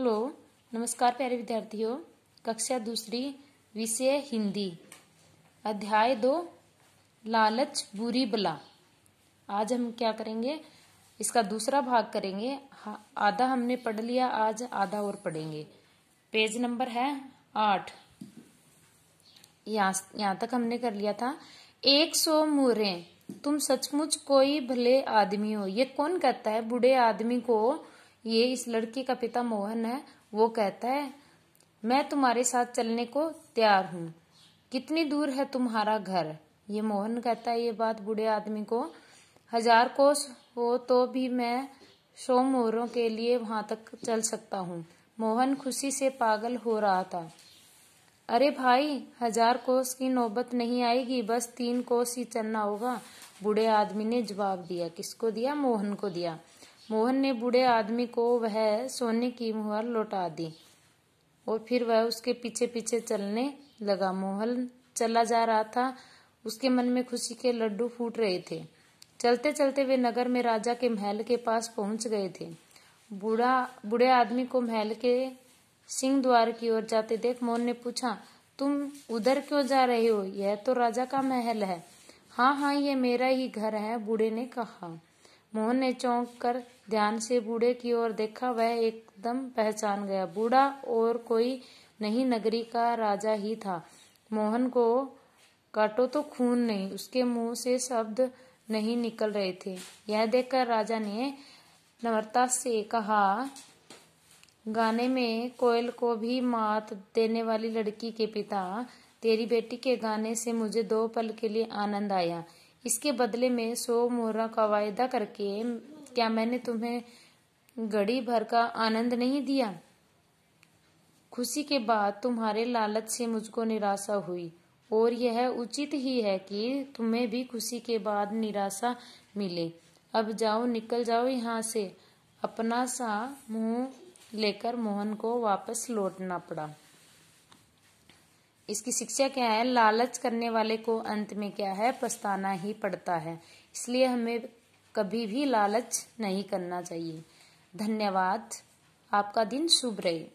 hello नमस्कार प्यारे विद्यार्थियों कक्षा दूसरी विषय हिंदी अध्याय दो लालच बुरी बला आज हम क्या करेंगे इसका दूसरा भाग करेंगे आधा हमने पढ़ लिया आज आधा और पढ़ेंगे पेज नंबर है आठ यहाँ यहाँ तक हमने कर लिया था एक सौ मुहरें तुम सचमुच कोई भले आदमी हो ये कौन कहता है बूढ़े आदमी को ये इस लड़की का पिता मोहन है वो कहता है मैं तुम्हारे साथ चलने को तैयार हूँ कितनी दूर है तुम्हारा घर ये मोहन कहता है ये बात बूढ़े आदमी को हजार कोस हो तो भी मैं सौ मोहरों के लिए वहां तक चल सकता हूँ मोहन खुशी से पागल हो रहा था अरे भाई हजार कोस की नौबत नहीं आएगी बस तीन कोस ही चलना होगा बूढ़े आदमी ने जवाब दिया किसको दिया मोहन को दिया मोहन ने बूढ़े आदमी को वह सोने की मुहर लौटा दी और फिर वह उसके पीछे पीछे चलने लगा मोहन चला जा रहा था उसके मन में खुशी के लड्डू फूट रहे थे चलते चलते वे नगर में राजा के महल के पास पहुंच गए थे बूढ़ा बूढ़े आदमी को महल के सिंह द्वार की ओर जाते देख मोहन ने पूछा तुम उधर क्यों जा रहे हो यह तो राजा का महल है हाँ हाँ ये मेरा ही घर है बूढ़े ने कहा मोहन ने चौंक कर ध्यान से बूढ़े की ओर देखा वह एकदम पहचान गया बूढ़ा और कोई नहीं नगरी का राजा ही था मोहन को काटो तो खून नहीं उसके मुंह से शब्द नहीं निकल रहे थे यह देखकर राजा ने नम्रता से कहा गाने में कोयल को भी मात देने वाली लड़की के पिता तेरी बेटी के गाने से मुझे दो पल के लिए आनंद आया इसके बदले में सो मोहरा का वायदा करके क्या मैंने तुम्हें घड़ी भर का आनंद नहीं दिया खुशी के बाद तुम्हारे लालच से मुझको निराशा हुई और यह उचित ही है कि तुम्हें भी खुशी के बाद निराशा मिले अब जाओ निकल जाओ यहाँ से अपना सा मुंह लेकर मोहन को वापस लौटना पड़ा इसकी शिक्षा क्या है लालच करने वाले को अंत में क्या है पछताना ही पड़ता है इसलिए हमें कभी भी लालच नहीं करना चाहिए धन्यवाद आपका दिन शुभ रहे